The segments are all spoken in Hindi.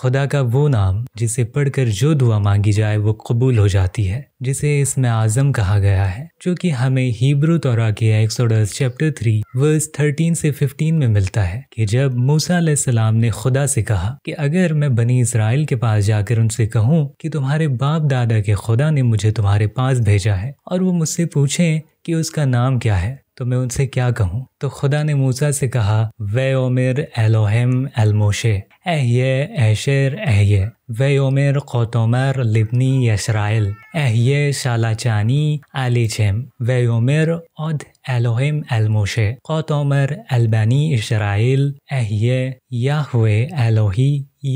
खुदा का वो नाम जिसे पढ़कर जो दुआ मांगी जाए वो कबूल हो जाती है जिसे इसमें आजम कहा गया है जो कि हमें हिब्रू तौरा के Exodus chapter three verse thirteen से फिफ्टीन में मिलता है कि जब मूसा सलाम ने खुदा से कहा कि अगर मैं बनी इसराइल के पास जाकर उनसे कहूँ कि तुम्हारे बाप दादा के खुदा ने मुझे तुम्हारे पास भेजा है और वो मुझसे पूछे कि उसका नाम क्या है तो मैं उनसे क्या कहूँ तो खुदा ने मूसा से कहा वे ओमिर एलोहम एलमोशे أهيا أشير أهيا ויאמר כה תאמר לבני ישראל, אהיה שלטני עליכם, ויאמר עוד אלוהים אל משה, כה תאמר אל בני ישראל, אהיה יהוה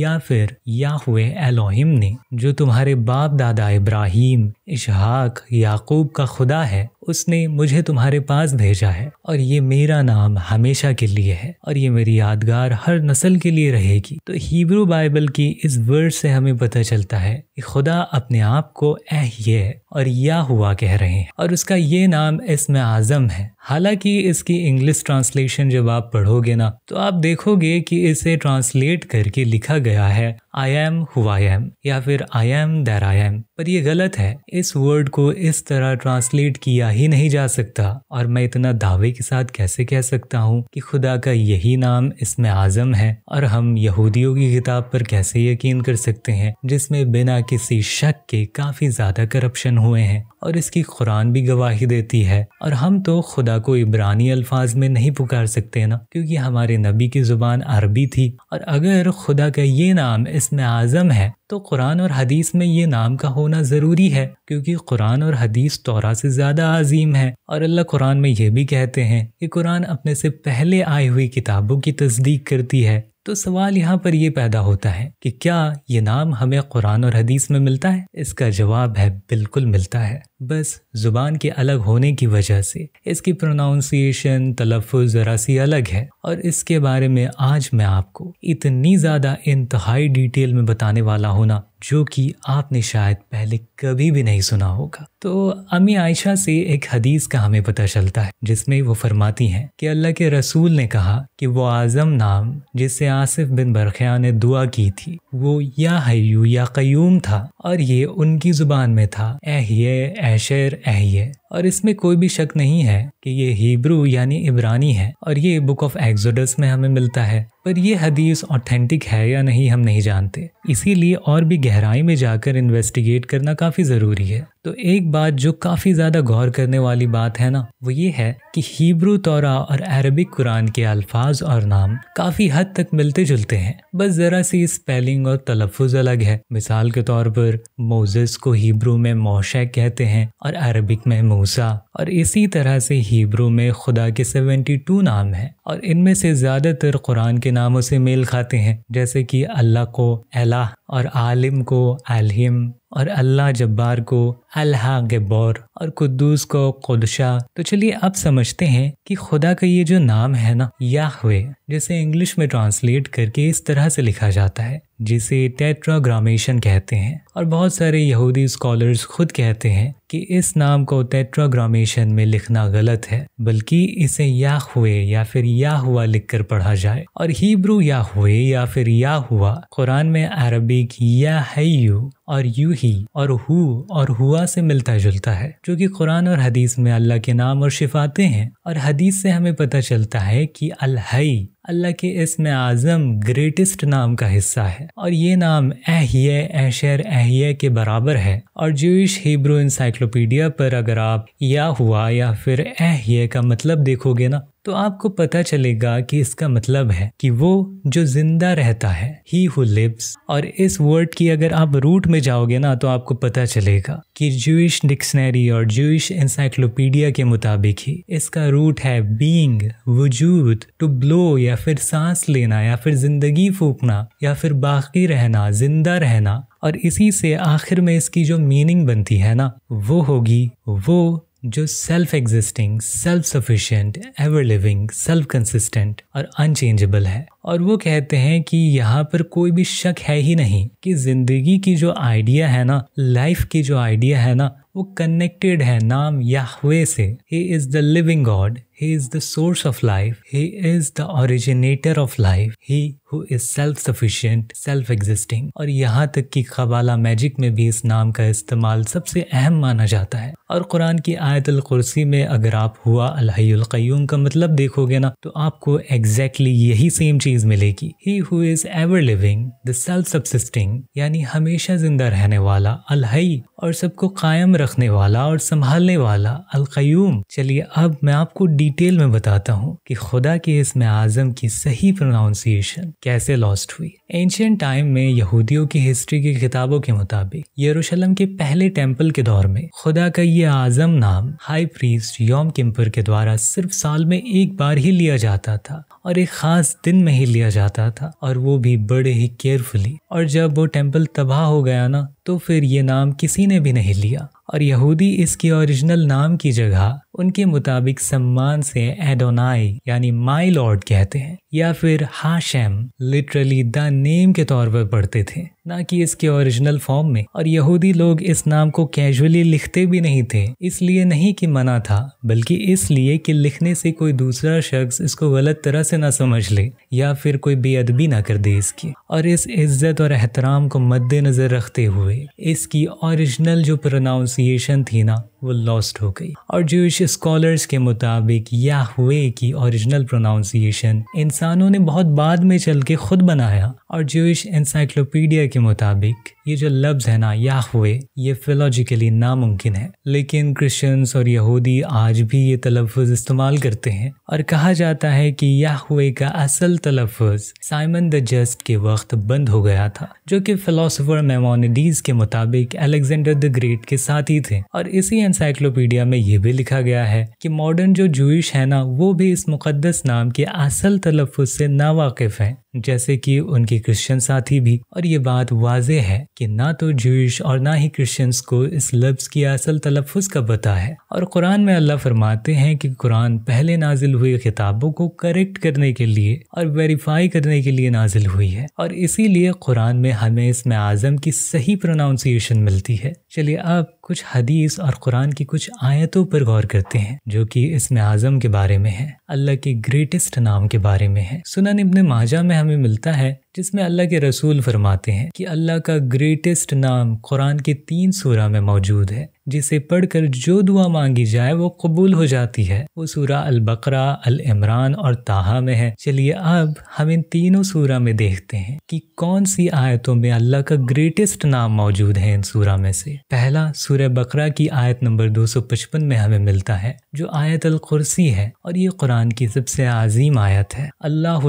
या फिर याहवे एलोहिम ने जो तुम्हारे बाप दादा इब्राहिम इशहाक याकूब का खुदा है उसने मुझे तुम्हारे पास भेजा है और ये मेरा नाम हमेशा के लिए है और ये मेरी यादगार हर नस्ल के लिए रहेगी तो हिब्रू बाइबल की इस वर्ड से हमें पता चलता है कि खुदा अपने आप को एह ये और या हुआ कह रहे हैं और उसका ये नाम इसम आजम है हालांकि इसकी इंग्लिश ट्रांसलेशन जब आप पढ़ोगे ना तो आप देखोगे कि इसे ट्रांसलेट करके लिखा गया है I am who I am या फिर I am there I am पर ये गलत है इस वर्ड को इस तरह ट्रांसलेट किया ही नहीं जा सकता और मैं इतना दावे के साथ कैसे कह सकता हूँ कि खुदा का यही नाम इसमें आजम है और हम यहूदियों की किताब पर कैसे यकीन कर सकते हैं जिसमें बिना किसी शक के काफी ज्यादा करप्शन हुए हैं और इसकी कुरान भी गवाही देती है और हम तो खुदा को इब्रानी अल्फाज में नहीं पुकार सकते ना क्योंकि हमारे नबी की जुबान अरबी थी और अगर खुदा का ये नाम इस इसमें आज़म है तो कुरान और हदीस में ये नाम का होना ज़रूरी है क्योंकि कुरान और हदीस तोरा से ज़्यादा अजीम है और अल्लाह कुरान में यह भी कहते हैं कि कुरान अपने से पहले आई हुई किताबों की तस्दीक करती है तो सवाल यहाँ पर ये पैदा होता है कि क्या ये नाम हमें कुरान और हदीस में मिलता है इसका जवाब है बिल्कुल मिलता है बस जुबान के अलग होने की वजह से इसकी प्रोनाउंसिएशन तलफ़ ज़रा सी अलग है और इसके बारे में आज मैं आपको इतनी ज़्यादा इंतहाई डिटेल में बताने वाला होना जो कि आपने शायद पहले कभी भी नहीं सुना होगा तो अमी आयशा से एक हदीस का हमें पता चलता है जिसमें वो फरमाती हैं कि अल्लाह के रसूल ने कहा कि वो आज़म नाम जिससे आसिफ बिन बरखिया ने दुआ की थी वो या हयू या क्यूम था और ये उनकी ज़ुबान में था ऐशर एह ये और इसमें कोई भी शक नहीं है कि ये हिब्रू यानी इब्रानी है और ये बुक ऑफ एग्जोडस में हमें मिलता है पर यह हदीस ऑथेंटिक है या नहीं हम नहीं जानते इसीलिए और भी गहराई में जाकर इन्वेस्टिगेट करना काफ़ी ज़रूरी है तो एक बात जो काफ़ी ज़्यादा गौर करने वाली बात है ना वो ये है कि हिब्रू तौरा और अरबिक कुरान के अल्फाज और नाम काफ़ी हद तक मिलते जुलते हैं बस ज़रा सी स्पेलिंग और तलफ़ अलग है मिसाल के तौर पर मोजस को हिब्रू में मोशे कहते हैं और अरबिक में मूसा और इसी तरह से हीब्रू में खुदा के 72 नाम हैं और इनमें से ज़्यादातर कुरान के नामों से मेल खाते हैं जैसे कि अल्लाह को अलाह और आलिम को आलिम और अल्लाह जब्बार को अल्हा गबोर और कुद्दूस को कुदशा तो चलिए अब समझते हैं कि खुदा का ये जो नाम है ना याहवे जिसे इंग्लिश में ट्रांसलेट करके इस तरह से लिखा जाता है जिसे टेट्राग्रामेशन कहते हैं और बहुत सारे यहूदी स्कॉलर्स खुद कहते हैं कि इस नाम को टेट्राग्रामेशन में लिखना गलत है बल्कि इसे या हुए या फिर या हुआ लिख कर पढ़ा जाए और हीब्रू या हुए या फिर या हुआ कुरान में अरबिक या है यू और यू ही और हु और हुआ से मिलता जुलता है जो कि कुरान और हदीस में अल्लाह के नाम और शिफाते हैं और हदीस से हमें पता चलता है कि अल हई अल्लाह के इसम आज़म ग्रेटेस्ट नाम का हिस्सा है और ये नाम अहिया एशर अहिया के बराबर है और जूश हिब्रो इंसाइक्लोपीडिया पर अगर आप या हुआ या फिर अहिया का मतलब देखोगे ना तो आपको पता चलेगा कि इसका मतलब है कि वो जो जिंदा रहता है ही हु लिव्स और इस वर्ड की अगर आप रूट में जाओगे ना तो आपको पता चलेगा कि जूश डिक्शनरी और जूश इंसाइक्लोपीडिया के मुताबिक ही इसका रूट है बीइंग वजूद टू ब्लो या फिर सांस लेना या फिर जिंदगी फूकना या फिर बाकी रहना जिंदा रहना और इसी से आखिर में इसकी जो मीनिंग बनती है ना वो होगी वो जो self existing self sufficient ever living self consistent और अनचेंजेबल है और वो कहते हैं कि यहाँ पर कोई भी शक है ही नहीं कि ज़िंदगी की जो आइडिया है ना लाइफ की जो आइडिया है ना वो कनेक्टेड है नाम याहवे से he is the living God he is the source of life he is the originator of life he who is self sufficient self existing और यहाँ तक कि कबाला मैजिक में भी इस नाम का इस्तेमाल सबसे अहम माना जाता है और कुरान की आयतल कुर्सी में अगर आप हुआ अल्लाम का मतलब देखोगे ना तो आपको एग्जैक्टली exactly यही सेम चीज़ चीज मिलेगी he who is ever living the self subsisting यानी हमेशा जिंदा रहने वाला अलहई और सबको कायम रखने वाला और संभालने वाला अलकयूम चलिए अब मैं आपको डिटेल में बताता हूँ कि खुदा के इसमें आजम की सही प्रोनाउंसिएशन कैसे लॉस्ट हुई एंशियंट टाइम में यहूदियों की हिस्ट्री की किताबों के मुताबिक यरूशलेम के पहले टेम्पल के दौर में खुदा का ये आजम नाम हाई प्रीस्ट योम किम्पर के द्वारा सिर्फ साल में एक बार ही लिया जाता था और एक खास दिन में ही लिया जाता था और वो भी बड़े ही केयरफुली और जब वो टेम्पल तबाह हो गया ना तो फिर ये नाम किसी ने भी नहीं लिया और यहूदी इसके ओरिजिनल नाम की जगह उनके मुताबिक सम्मान से एडोनाई यानी माय लॉर्ड कहते हैं या फिर हाशम लिटरली द नेम के तौर पर पढ़ते थे ना कि इसके ओरिजिनल फॉर्म में और यहूदी लोग इस नाम को कैजुअली लिखते भी नहीं थे इसलिए नहीं कि मना था बल्कि इसलिए कि लिखने से कोई दूसरा शख्स इसको गलत तरह से ना समझ ले या फिर कोई बेअदबी ना कर दे इसकी और इस इज्जत और एहतराम को मद्देनजर रखते हुए इसकी ओरिजिनल जो प्रोनाउंसिएशन थी ना वो लॉस्ट हो गई और जूश स्कॉलर्स के मुताबिक या हुए की ओरिजिनल प्रोनाउंसिएशन इंसानों ने बहुत बाद में चल के खुद बनाया और जूश इंसाइक्लोपीडिया के मुताबिक ये जो लफ्ज़ है ना हुए ये फिलोजिकली नामुमकिन है लेकिन क्रिश्चियंस और यहूदी आज भी ये तलफ़ इस्तेमाल करते हैं और कहा जाता है कि हुए का असल तलफ़ साइमन द जस्ट के वक्त बंद हो गया था जो कि फिलोसोफर मेमोनिडीज के मुताबिक अलेक्जेंडर द ग्रेट के साथ ही थे और इसी एनसाइक्लोपीडिया में ये भी लिखा गया है कि मॉडर्न जो जूश है ना वो भी इस मुकदस नाम के असल तलफ़ से नावाकिफ हैं जैसे कि उनके क्रिश्चियन साथी भी और ये बात वाज है कि ना तो जूश और ना ही क्रिश्चियंस को इस लफ्ज़ की असल तलफ़ का पता है और कुरान में अल्लाह फरमाते हैं कि कुरान पहले नाजिल हुई किताबों को करेक्ट करने के लिए और वेरीफाई करने के लिए नाजिल हुई है और इसीलिए कुरान में हमें इसमें आज़म की सही प्रोनाउंसिएशन मिलती है चलिए अब कुछ हदीस और कुरान की कुछ आयतों पर गौर करते हैं जो कि इसमें आज़म के बारे में है अल्लाह के ग्रेटेस्ट नाम के बारे में है सुनन इबन माजा में हमें मिलता है जिसमें अल्लाह के रसूल फरमाते हैं कि अल्लाह का ग्रेटेस्ट नाम कुरान के तीन सूरा में मौजूद है जिसे पढ़कर जो दुआ मांगी जाए वो कबूल हो जाती है वो सूरा अल बकरा अल इमरान और ताहा में है चलिए अब हम इन तीनों सूरा में देखते हैं कि कौन सी आयतों में अल्लाह का ग्रेटेस्ट नाम मौजूद है इन सूरा में से पहला सूर्य बकरा की आयत नंबर 255 में हमें मिलता है जो आयत अल कुर्सी है और ये कुरान की सबसे आजीम आयत है अल्लाह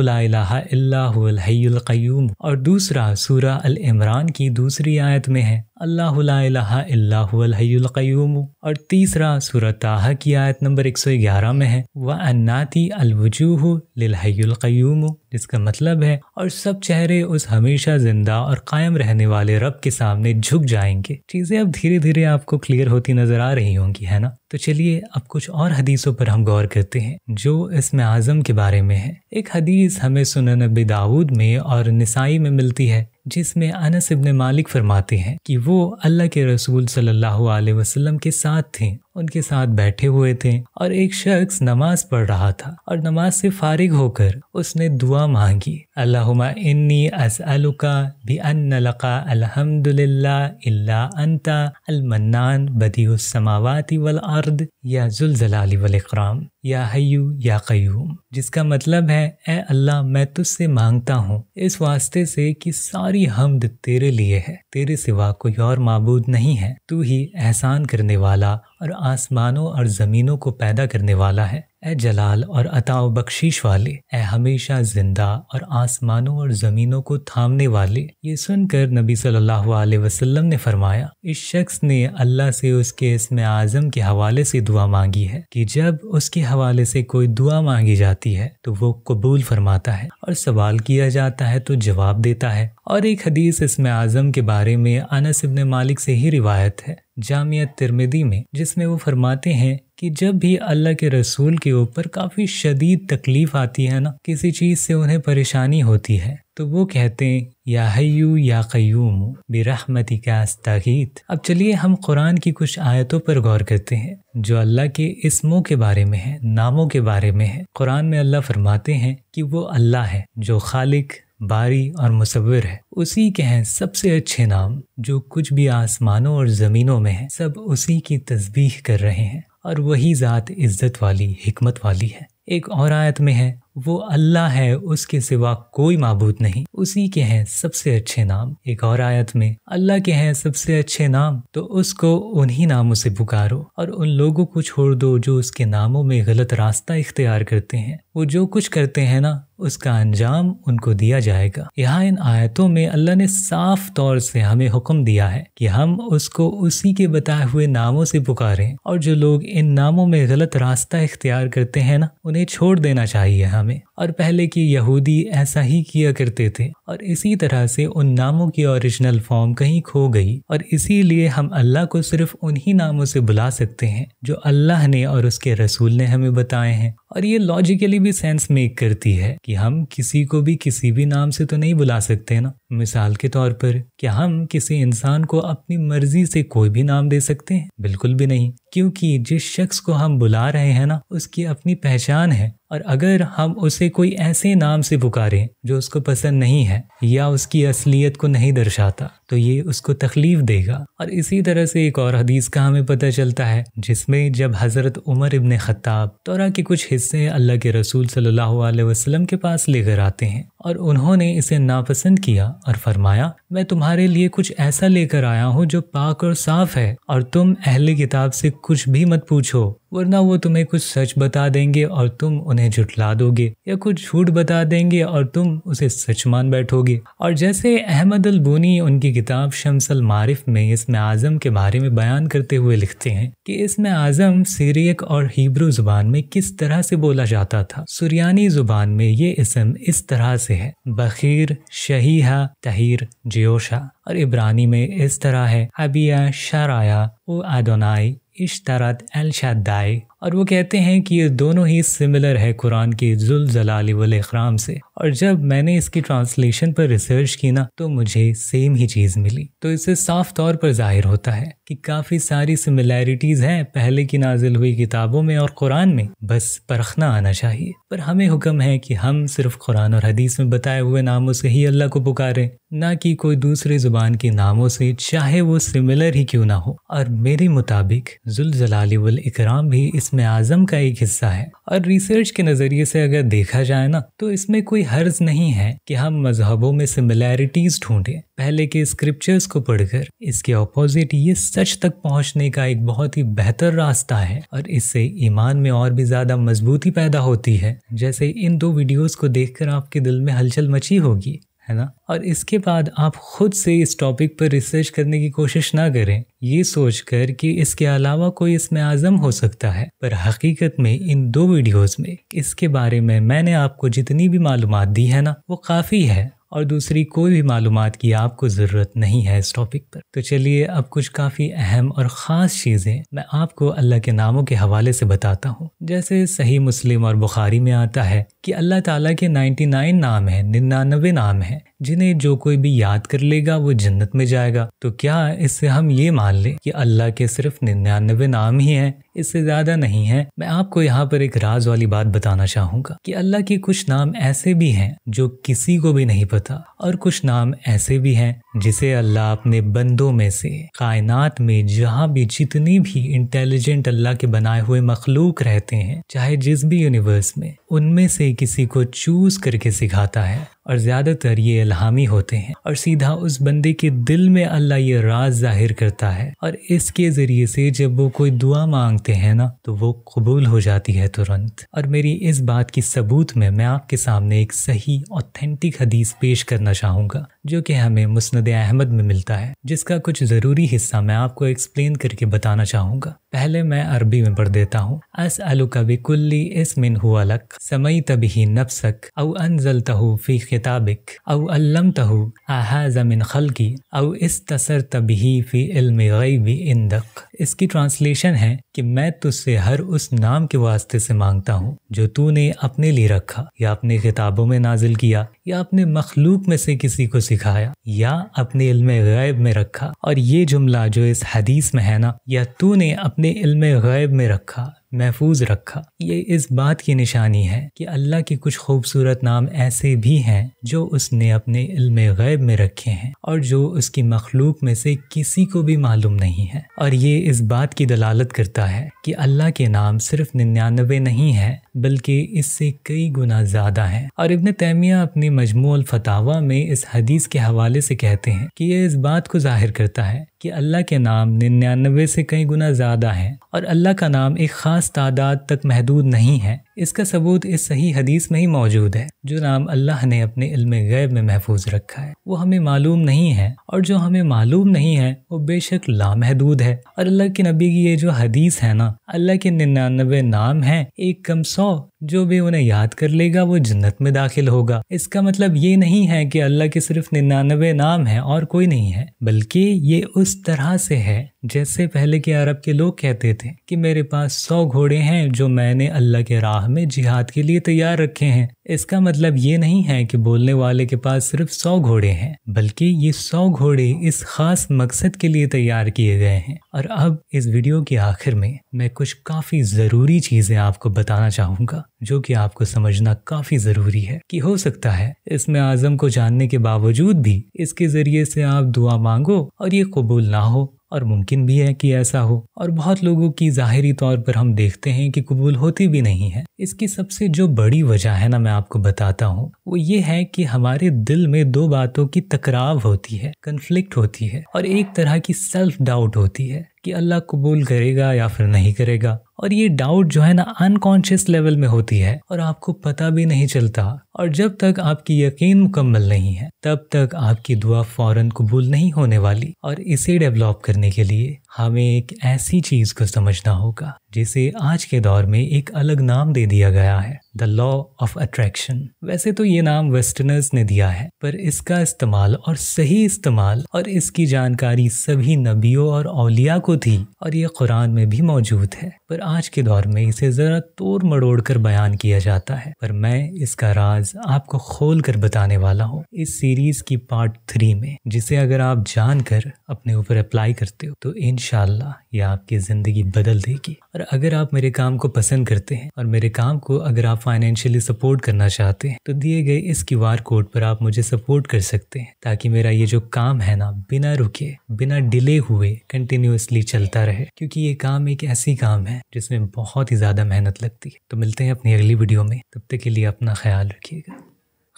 और दूसरा सूरा अल इमरान की दूसरी आयत में है अल्लाहयूम और तीसरा सूरताह की आयत नंबर 111 में है व अन्नाती अलवजूह लहयूम जिसका मतलब है और सब चेहरे उस हमेशा जिंदा और कायम रहने वाले रब के सामने झुक जाएंगे चीज़ें अब धीरे धीरे आपको क्लियर होती नजर आ रही होंगी है ना तो चलिए अब कुछ और हदीसों पर हम गौर करते हैं जो इसमें आजम के बारे में है एक हदीस हमें सुनन अबी दाऊद में और निसाई में मिलती है जिसमें अनस इब्न मालिक फरमाते हैं कि वो अल्लाह के रसूल सल्लल्लाहु अलैहि वसल्लम के साथ थे उनके साथ बैठे हुए थे और एक शख्स नमाज पढ़ रहा था और नमाज से फारिग होकर उसने दुआ مانگی اللهم انی أسألك بان لقا الحمد لله الا انت المنان بدیع السماوات والارض या जुलजलाली वलकराम या हयू या कयूम जिसका मतलब है ए अल्लाह मैं तुझसे मांगता हूँ इस वास्ते से कि सारी हमद तेरे लिए है तेरे सिवा कोई और मबूद नहीं है तू ही एहसान करने वाला और आसमानों और ज़मीनों को पैदा करने वाला है ए जलाल और अताव बख्शीश वाले ए हमेशा जिंदा और आसमानों और ज़मीनों को थामने वाले ये सुनकर नबी सल्लल्लाहु अलैहि वसल्लम ने फरमाया इस शख्स ने अल्लाह से उसके इसम आज़म के हवाले से दुआ मांगी है कि जब उसके हवाले से कोई दुआ मांगी जाती है तो वो कबूल फरमाता है और सवाल किया जाता है तो जवाब देता है और एक हदीस इसमें आजम के बारे में अनस इब्ने मालिक से ही रिवायत है जामिया तिरमिदी में जिसमें वो फरमाते हैं कि जब भी अल्लाह के रसूल के ऊपर काफ़ी शदीद तकलीफ़ आती है ना किसी चीज़ से उन्हें परेशानी होती है तो वो कहते हैं या हयू या कयूम बेरहमती का आस्तागीत अब चलिए हम कुरान की कुछ आयतों पर गौर करते हैं जो अल्लाह के इसमों के बारे में है नामों के बारे में है कुरान में अल्लाह फरमाते हैं कि वो अल्लाह है जो खालिक बारी और मुसविर है उसी के हैं सबसे अच्छे नाम जो कुछ भी आसमानों और ज़मीनों में है सब उसी की तस्बीह कर रहे हैं और वही ज़ात इज्जत वाली हमत वाली है एक और आयत में है वो अल्लाह है उसके सिवा कोई मबूद नहीं उसी के हैं सबसे अच्छे नाम एक और आयत में अल्लाह के हैं सबसे अच्छे नाम तो उसको उन्हीं नामों से पुकारो और उन लोगों को छोड़ दो जो उसके नामों में गलत रास्ता इख्तियार करते हैं वो जो कुछ करते हैं ना उसका अंजाम उनको दिया जाएगा यहाँ इन आयतों में अल्लाह ने साफ तौर से हमें हुक्म दिया है कि हम उसको उसी के बताए हुए नामों से पुकारें और जो लोग इन नामों में गलत रास्ता इख्तियार करते हैं ना उन्हें छोड़ देना चाहिए हमें और पहले की यहूदी ऐसा ही किया करते थे और इसी तरह से उन नामों की ओरिजिनल फॉर्म कहीं खो गई और इसीलिए हम अल्लाह को सिर्फ उन्हीं नामों से बुला सकते हैं जो अल्लाह ने और उसके रसूल ने हमें बताए हैं और ये लॉजिकली भी सेंस मेक करती है कि हम किसी को भी किसी भी नाम से तो नहीं बुला सकते ना मिसाल के तौर पर क्या हम किसी इंसान को अपनी मर्जी से कोई भी नाम दे सकते हैं बिल्कुल भी नहीं क्योंकि जिस शख्स को हम बुला रहे हैं ना उसकी अपनी पहचान है और अगर हम उसे कोई ऐसे नाम से पुकारें जो उसको पसंद नहीं है या उसकी असलियत को नहीं दर्शाता तो ये उसको तकलीफ देगा और इसी तरह से एक और हदीस का हमें पता चलता है जिसमें जब हज़रत उमर इबन ख़त्ताब तोरा के कुछ हिस्से अल्लाह के रसूल सल्लल्लाहु अलैहि वसल्लम के पास लेकर आते हैं और उन्होंने इसे नापसंद किया और फरमाया मैं तुम्हारे लिए कुछ ऐसा लेकर आया हूँ जो पाक और साफ है और तुम अहले किताब से कुछ भी मत पूछो वरना वो तुम्हें कुछ सच बता देंगे और तुम उन्हें झुटला दोगे या कुछ झूठ बता देंगे और तुम उसे सच मान बैठोगे और जैसे अहमद अल बोनी उनकी किताब शमसल मारिफ में इसमें आज़म के बारे में बयान करते हुए लिखते हैं कि इसमें आज़म सीरियक और हिब्रू जुबान में किस तरह से बोला जाता था सुरियानी जुबान में ये इसम इस तरह से है बखीर शहीहा तहिर जियोशा और इब्रानी में इस तरह है अबिया शराया ओ आदोनाई اشترت الشداي और वो कहते हैं कि ये दोनों ही सिमिलर है कुरान के जुल जलाली वल से और जब मैंने इसकी ट्रांसलेशन पर रिसर्च की ना तो मुझे सेम ही चीज़ मिली तो इससे साफ तौर पर जाहिर होता है कि काफ़ी सारी सिमिलैरिटीज़ हैं पहले की नाजिल हुई किताबों में और कुरान में बस परखना आना चाहिए पर हमें हुक्म है कि हम सिर्फ कुरान और हदीस में बताए हुए नामों से ही अल्लाह को पुकारें ना कि कोई दूसरे ज़ुबान के नामों से चाहे वो सिमिलर ही क्यों ना हो और मेरे मुताबिक जुल जलाली इकराम भी इस इसमें आज़म का एक हिस्सा है और रिसर्च के नज़रिए से अगर देखा जाए ना तो इसमें कोई हर्ज नहीं है कि हम मजहबों में सिमिलैरिटीज़ ढूंढें पहले के स्क्रिप्चर्स को पढ़कर इसके ऑपोजिट ये सच तक पहुंचने का एक बहुत ही बेहतर रास्ता है और इससे ईमान में और भी ज़्यादा मजबूती पैदा होती है जैसे इन दो वीडियोस को देखकर आपके दिल में हलचल मची होगी है ना और इसके बाद आप खुद से इस टॉपिक पर रिसर्च करने की कोशिश ना करें ये सोचकर कि इसके अलावा कोई इसमें आज़म हो सकता है पर हकीकत में इन दो वीडियोस में इसके बारे में मैंने आपको जितनी भी मालूम दी है ना वो काफ़ी है और दूसरी कोई भी मालूम की आपको ज़रूरत नहीं है इस टॉपिक पर तो चलिए अब कुछ काफ़ी अहम और ख़ास चीज़ें मैं आपको अल्लाह के नामों के हवाले से बताता हूँ जैसे सही मुस्लिम और बुखारी में आता है कि अल्लाह ताला के 99 नाम हैं निन्यानवे नाम हैं जिन्हें जो कोई भी याद कर लेगा वो जन्नत में जाएगा तो क्या इससे हम ये मान लें कि अल्लाह के सिर्फ निन्यानवे नाम ही हैं इससे ज़्यादा नहीं है मैं आपको यहाँ पर एक राज वाली बात बताना चाहूँगा कि अल्लाह के कुछ नाम ऐसे भी हैं जो किसी को भी नहीं पता और कुछ नाम ऐसे भी हैं जिसे अल्लाह अपने बंदों में से कायनात में जहाँ भी जितनी भी इंटेलिजेंट अल्लाह के बनाए हुए मखलूक रहते हैं चाहे जिस भी यूनिवर्स में उनमें से किसी को चूज करके सिखाता है और ज़्यादातर ये अल्हामी होते हैं और सीधा उस बंदे के दिल में अल्लाह ये राज जाहिर करता है और इसके ज़रिए से जब वो कोई दुआ मांगते हैं ना तो वो कबूल हो जाती है तुरंत और मेरी इस बात की सबूत में मैं आपके सामने एक सही ऑथेंटिक हदीस पेश करना चाहूँगा जो कि हमें मुस्ंद अहमद में मिलता है जिसका कुछ ज़रूरी हिस्सा मैं आपको एक्सप्लेन करके बताना चाहूँगा पहले मैं अरबी में पढ़ देता हूँ अस कभी कुल्ली मिन हुआलक समय तभी नफसक अव अनजल तहु फ़ी खिताबिक अव अल्लम तहु आहा जमिन खलकी अव इस तसर तभी फ़ी इल्म गैबी इंदक इसकी ट्रांसलेशन है कि मैं तुझसे हर उस नाम के वास्ते से मांगता हूँ जो तूने अपने लिए रखा या अपने किताबों में नाजिल किया या अपने मखलूक में से किसी को सिखाया या अपने इल्म गैब में रखा और ये जुमला जो इस हदीस में है ना या तूने अपने इल्म गैब में रखा महफूज रखा ये इस बात की निशानी है कि अल्लाह के कुछ खूबसूरत नाम ऐसे भी हैं जो उसने अपने इल्म गैब में रखे हैं और जो उसकी मखलूक में से किसी को भी मालूम नहीं है और ये इस बात की दलालत करता है कि अल्लाह के नाम सिर्फ निन्यानवे नहीं है बल्कि इससे कई गुना ज़्यादा है और इबन तैमिया अपने मजमू फतावा में इस हदीस के हवाले से कहते हैं कि यह इस बात को जाहिर करता है कि अल्लाह के नाम निन्यानवे से कई गुना ज़्यादा है और अल्लाह का नाम एक ख़ास तादाद तक महदूद नहीं है इसका सबूत इस सही हदीस में ही मौजूद है जो नाम अल्लाह ने अपने इल्म गैब में महफूज रखा है वो हमें मालूम नहीं है और जो हमें मालूम नहीं है वो बेशक लामहदूद है और अल्लाह के नबी की ये जो हदीस है ना अल्लाह के निन्यानबे नाम हैं एक कम सौ जो भी उन्हें याद कर लेगा वो जन्नत में दाखिल होगा इसका मतलब ये नहीं है कि अल्लाह के सिर्फ निन्यानवे नाम है और कोई नहीं है बल्कि ये उस तरह से है जैसे पहले के अरब के लोग कहते थे कि मेरे पास सौ घोड़े हैं जो मैंने अल्लाह के राह में जिहाद के लिए तैयार रखे हैं इसका मतलब ये नहीं है कि बोलने वाले के पास सिर्फ सौ घोड़े हैं बल्कि ये सौ घोड़े इस खास मकसद के लिए तैयार किए गए हैं और अब इस वीडियो के आखिर में मैं कुछ काफी जरूरी चीजें आपको बताना चाहूंगा जो कि आपको समझना काफी जरूरी है कि हो सकता है इसमें आजम को जानने के बावजूद भी इसके जरिए से आप दुआ मांगो और ये कबूल ना हो और मुमकिन भी है कि ऐसा हो और बहुत लोगों की ज़ाहरी तौर पर हम देखते हैं कि कबूल होती भी नहीं है इसकी सबसे जो बड़ी वजह है ना मैं आपको बताता हूँ वो ये है कि हमारे दिल में दो बातों की तकराव होती है कन्फ्लिक्ट होती है और एक तरह की सेल्फ डाउट होती है कि अल्लाह कबूल करेगा या फिर नहीं करेगा और ये डाउट जो है ना अनकॉन्शियस लेवल में होती है और आपको पता भी नहीं चलता और जब तक आपकी यकीन मुकम्मल नहीं है तब तक आपकी दुआ फौरन कबूल नहीं होने वाली और इसे डेवलप करने के लिए हमें एक ऐसी चीज को समझना होगा जिसे आज के दौर में एक अलग नाम दे दिया गया है द लॉ ऑफ अट्रैक्शन वैसे तो ये नाम वेस्टर्नर्स ने दिया है पर इसका इस्तेमाल और सही इस्तेमाल और इसकी जानकारी सभी नबियों और औलिया को थी और ये कुरान में भी मौजूद है पर आज के दौर में इसे जरा तोड़ मड़ोड़ कर बयान किया जाता है पर मैं इसका राज आपको खोल कर बताने वाला हूँ इस सीरीज की पार्ट थ्री में जिसे अगर आप जानकर अपने ऊपर अप्लाई करते हो तो इन ये आपकी ज़िंदगी बदल देगी और अगर आप मेरे काम को पसंद करते हैं और मेरे काम को अगर आप फाइनेंशियली सपोर्ट करना चाहते हैं तो दिए गए इस क्यू आर कोड पर आप मुझे सपोर्ट कर सकते हैं ताकि मेरा ये जो काम है ना बिना रुके बिना डिले हुए कंटिन्यूसली चलता रहे क्योंकि ये काम एक ऐसी काम है जिसमें बहुत ही ज़्यादा मेहनत लगती है तो मिलते हैं अपनी अगली वीडियो में तब तक के लिए अपना ख्याल रखिएगा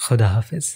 खुदा हाफिज़